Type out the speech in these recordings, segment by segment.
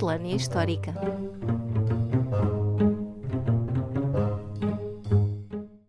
miscelânea histórica.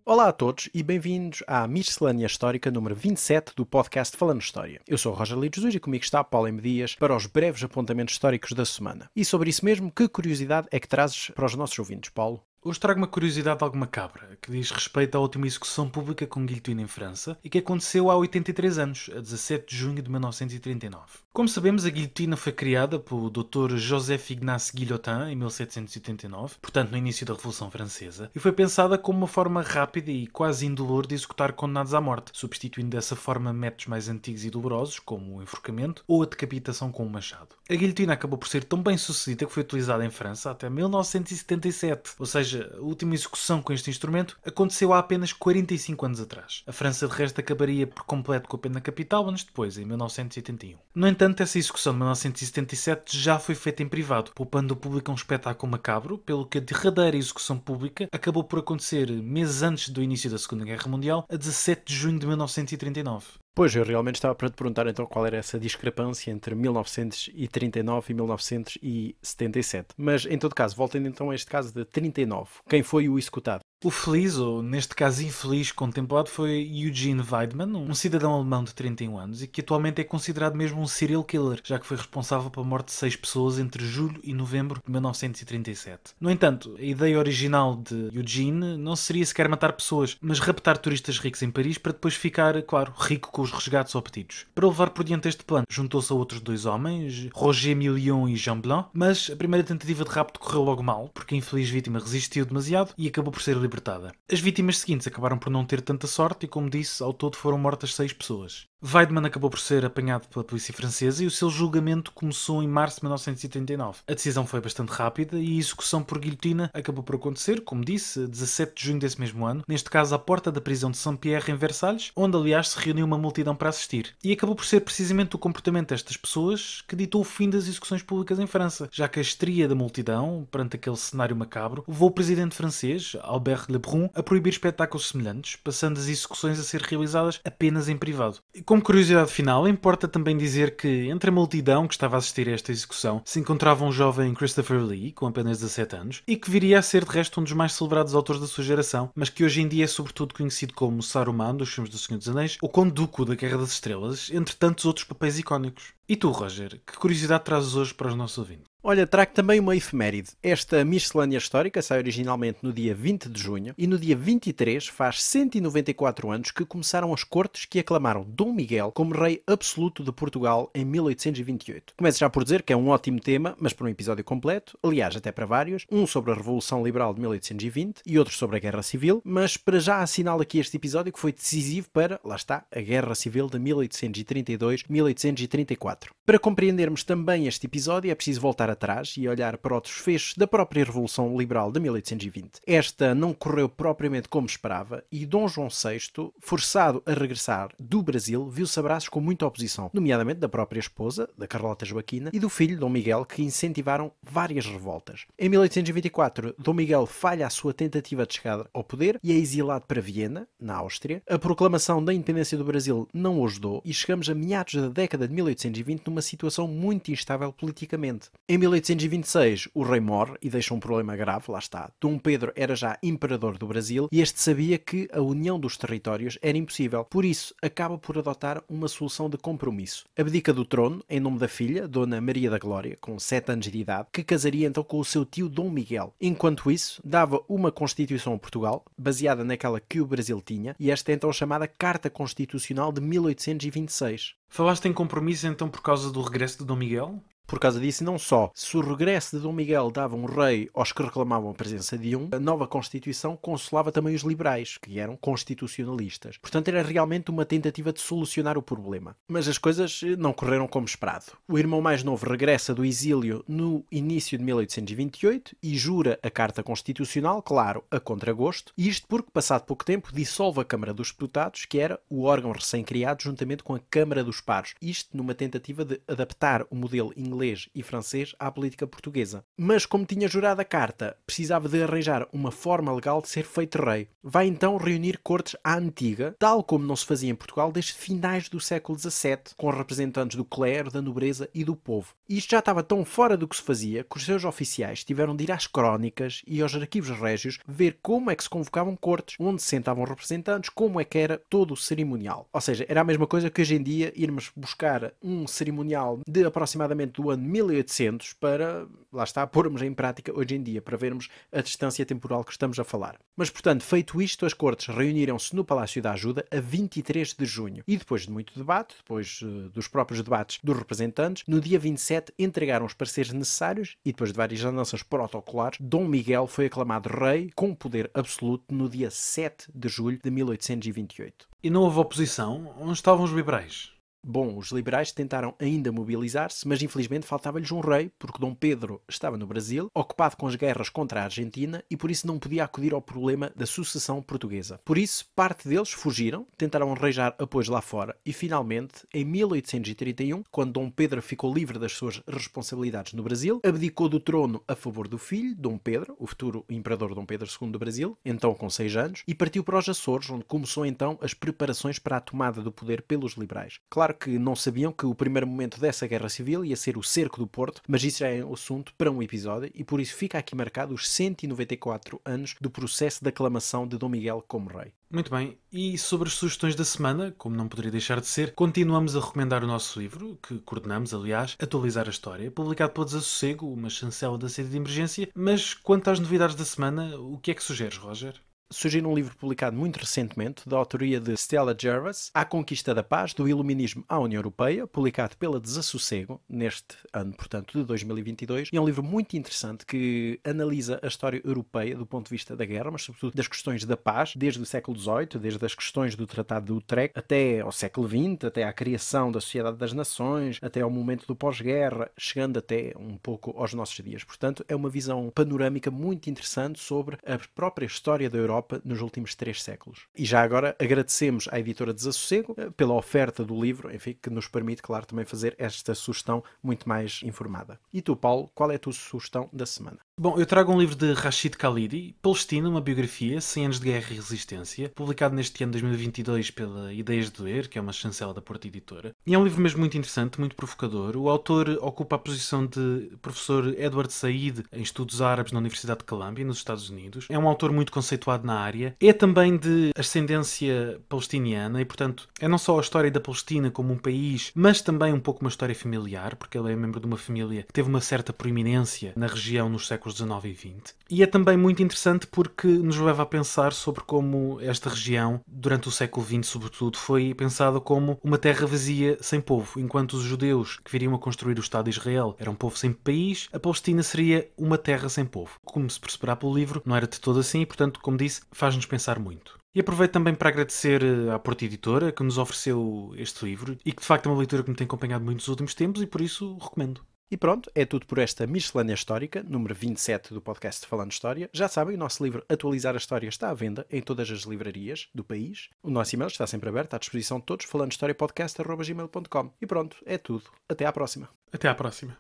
Olá a todos e bem-vindos à Miscelânea Histórica número 27 do podcast Falando História. Eu sou Roger Jesus e comigo está Paulo M. Dias para os breves apontamentos históricos da semana. E sobre isso mesmo, que curiosidade é que trazes para os nossos ouvintes, Paulo? Hoje trago uma curiosidade alguma cabra que diz respeito à última execução pública com guilhotina em França e que aconteceu há 83 anos, a 17 de junho de 1939. Como sabemos, a guilhotina foi criada pelo Dr. Joseph Ignace Guillotin em 1789, portanto no início da Revolução Francesa, e foi pensada como uma forma rápida e quase indolor de executar condenados à morte, substituindo dessa forma métodos mais antigos e dolorosos, como o enforcamento ou a decapitação com o um machado. A guilhotina acabou por ser tão bem sucedida que foi utilizada em França até 1977, ou seja, seja, a última execução com este instrumento aconteceu há apenas 45 anos atrás. A França, de resto, acabaria por completo com a pena capital anos depois, em 1981. No entanto, essa execução de 1977 já foi feita em privado, poupando o público a um espetáculo macabro, pelo que a derradeira execução pública acabou por acontecer meses antes do início da Segunda Guerra Mundial, a 17 de junho de 1939. Pois, eu realmente estava para te perguntar então qual era essa discrepância entre 1939 e 1977. Mas, em todo caso, voltando então a este caso de 39, quem foi o executado? O feliz, ou neste caso infeliz, contemplado foi Eugene Weidmann, um cidadão alemão de 31 anos e que atualmente é considerado mesmo um serial killer, já que foi responsável pela morte de seis pessoas entre julho e novembro de 1937. No entanto, a ideia original de Eugene não seria sequer matar pessoas, mas raptar turistas ricos em Paris para depois ficar, claro, rico com os resgates obtidos. Para levar por diante este plano, juntou-se a outros dois homens, Roger Million e Jean Blanc, mas a primeira tentativa de rapto correu logo mal, porque a infeliz vítima resistiu demasiado e acabou por ser libertada. As vítimas seguintes acabaram por não ter tanta sorte e, como disse, ao todo foram mortas seis pessoas. Weidmann acabou por ser apanhado pela polícia francesa e o seu julgamento começou em março de 1939. A decisão foi bastante rápida e a execução por guilhotina acabou por acontecer, como disse, 17 de junho desse mesmo ano, neste caso à porta da prisão de Saint-Pierre em Versalhes, onde aliás se reuniu uma multidão para assistir. E acabou por ser precisamente o comportamento destas pessoas que ditou o fim das execuções públicas em França, já que a estria da multidão, perante aquele cenário macabro, levou o presidente francês, Albert Lebrun, a proibir espetáculos semelhantes, passando as execuções a ser realizadas apenas em privado. Como curiosidade final, importa também dizer que, entre a multidão que estava a assistir a esta execução, se encontrava um jovem Christopher Lee, com apenas 17 anos, e que viria a ser de resto um dos mais celebrados autores da sua geração, mas que hoje em dia é sobretudo conhecido como Saruman dos filmes do Senhor dos Anéis, ou Conduco da Guerra das Estrelas, entre tantos outros papéis icónicos. E tu, Roger, que curiosidade trazes hoje para os nossos ouvintes? Olha, trago também uma efeméride. Esta miscelânea histórica sai originalmente no dia 20 de junho e no dia 23 faz 194 anos que começaram as cortes que aclamaram Dom Miguel como rei absoluto de Portugal em 1828. Começo já por dizer que é um ótimo tema, mas para um episódio completo, aliás, até para vários, um sobre a Revolução Liberal de 1820 e outro sobre a Guerra Civil, mas para já assinalo aqui este episódio que foi decisivo para, lá está, a Guerra Civil de 1832-1834. Para compreendermos também este episódio, é preciso voltar atrás e olhar para outros fechos da própria Revolução Liberal de 1820. Esta não correu propriamente como esperava e Dom João VI, forçado a regressar do Brasil, viu-se abraços com muita oposição, nomeadamente da própria esposa, da Carlota Joaquina, e do filho, Dom Miguel, que incentivaram várias revoltas. Em 1824, Dom Miguel falha a sua tentativa de chegada ao poder e é exilado para Viena, na Áustria. A proclamação da independência do Brasil não o ajudou e chegamos a meados da década de 1820 1820 numa situação muito instável politicamente. Em 1826, o rei morre e deixa um problema grave, lá está. Dom Pedro era já imperador do Brasil e este sabia que a união dos territórios era impossível. Por isso, acaba por adotar uma solução de compromisso. Abdica do trono em nome da filha, Dona Maria da Glória, com 7 anos de idade, que casaria então com o seu tio Dom Miguel. Enquanto isso, dava uma constituição a Portugal, baseada naquela que o Brasil tinha, e esta é então chamada Carta Constitucional de 1826. Falaste em compromisso, então por causa do regresso de Dom Miguel? por causa disso, não só se o regresso de Dom Miguel dava um rei aos que reclamavam a presença de um, a nova Constituição consolava também os liberais, que eram constitucionalistas. Portanto, era realmente uma tentativa de solucionar o problema. Mas as coisas eh, não correram como esperado. O irmão mais novo regressa do exílio no início de 1828 e jura a Carta Constitucional, claro, a contragosto, isto porque, passado pouco tempo, dissolve a Câmara dos Deputados, que era o órgão recém-criado juntamente com a Câmara dos Pares, isto numa tentativa de adaptar o modelo inglês inglês e francês à política portuguesa. Mas, como tinha jurado a carta, precisava de arranjar uma forma legal de ser feito rei. Vai então reunir cortes à antiga, tal como não se fazia em Portugal desde finais do século XVII, com representantes do clero, da nobreza e do povo. Isto já estava tão fora do que se fazia que os seus oficiais tiveram de ir às crónicas e aos arquivos régios ver como é que se convocavam cortes, onde se sentavam representantes, como é que era todo o cerimonial. Ou seja, era a mesma coisa que hoje em dia irmos buscar um cerimonial de aproximadamente do ano 1800 para, lá está, pormos em prática hoje em dia, para vermos a distância temporal que estamos a falar. Mas, portanto, feito isto, as cortes reuniram-se no Palácio da Ajuda a 23 de junho e, depois de muito debate, depois uh, dos próprios debates dos representantes, no dia 27 entregaram os parceiros necessários e, depois de várias andanças protocolares, Dom Miguel foi aclamado rei com poder absoluto no dia 7 de julho de 1828. E não houve oposição? Onde estavam os liberais? Bom, os liberais tentaram ainda mobilizar-se, mas infelizmente faltava-lhes um rei, porque Dom Pedro estava no Brasil, ocupado com as guerras contra a Argentina e por isso não podia acudir ao problema da sucessão portuguesa. Por isso, parte deles fugiram, tentaram arranjar apoios lá fora e finalmente, em 1831, quando Dom Pedro ficou livre das suas responsabilidades no Brasil, abdicou do trono a favor do filho, Dom Pedro, o futuro imperador Dom Pedro II do Brasil, então com seis anos, e partiu para os Açores, onde começou então as preparações para a tomada do poder pelos liberais. Claro claro que não sabiam que o primeiro momento dessa guerra civil ia ser o cerco do Porto, mas isso já é um assunto para um episódio e por isso fica aqui marcado os 194 anos do processo de aclamação de Dom Miguel como rei. Muito bem, e sobre as sugestões da semana, como não poderia deixar de ser, continuamos a recomendar o nosso livro, que coordenamos, aliás, Atualizar a História, publicado pelo Desassossego, uma chancela da sede de emergência. Mas quanto às novidades da semana, o que é que sugeres, Roger? surgir um livro publicado muito recentemente, da autoria de Stella Jarvis, A Conquista da Paz, do Iluminismo à União Europeia, publicado pela Desassossego, neste ano, portanto, de 2022. E é um livro muito interessante que analisa a história europeia do ponto de vista da guerra, mas sobretudo das questões da paz, desde o século XVIII, desde as questões do Tratado de Utrecht, até ao século XX, até à criação da Sociedade das Nações, até ao momento do pós-guerra, chegando até um pouco aos nossos dias. Portanto, é uma visão panorâmica muito interessante sobre a própria história da Europa Europa nos últimos três séculos. E já agora agradecemos à editora Desassossego eh, pela oferta do livro, enfim, que nos permite, claro, também fazer esta sugestão muito mais informada. E tu, Paulo, qual é a tua sugestão da semana? Bom, eu trago um livro de Rashid Khalidi, Palestina, uma biografia, 100 anos de guerra e resistência, publicado neste ano 2022 pela Ideias de Ler, que é uma chancela da Porta Editora. E é um livro mesmo muito interessante, muito provocador. O autor ocupa a posição de professor Edward Said em estudos árabes na Universidade de Columbia, nos Estados Unidos. É um autor muito conceituado na área. É também de ascendência palestiniana e, portanto, é não só a história da Palestina como um país, mas também um pouco uma história familiar, porque ele é membro de uma família que teve uma certa proeminência na região nos séculos séculos XIX e XX. E é também muito interessante porque nos leva a pensar sobre como esta região, durante o século XX sobretudo, foi pensada como uma terra vazia sem povo, enquanto os judeus que viriam a construir o Estado de Israel eram um povo sem país, a Palestina seria uma terra sem povo. Como se perceberá pelo livro, não era de todo assim e, portanto, como disse, faz-nos pensar muito. E aproveito também para agradecer eh, à Porta Editora que nos ofereceu este livro e que de facto é uma leitura que me tem acompanhado muito nos últimos tempos e por isso recomendo. E pronto, é tudo por esta Miscelânea Histórica, número 27 do podcast Falando História. Já sabem, o nosso livro Atualizar a História está à venda em todas as livrarias do país. O nosso e-mail está sempre aberto à disposição de todos, falando historiapodcast.gmail.com. E pronto, é tudo. Até à próxima. Até à próxima.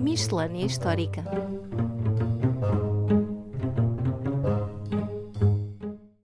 Miscelânea Histórica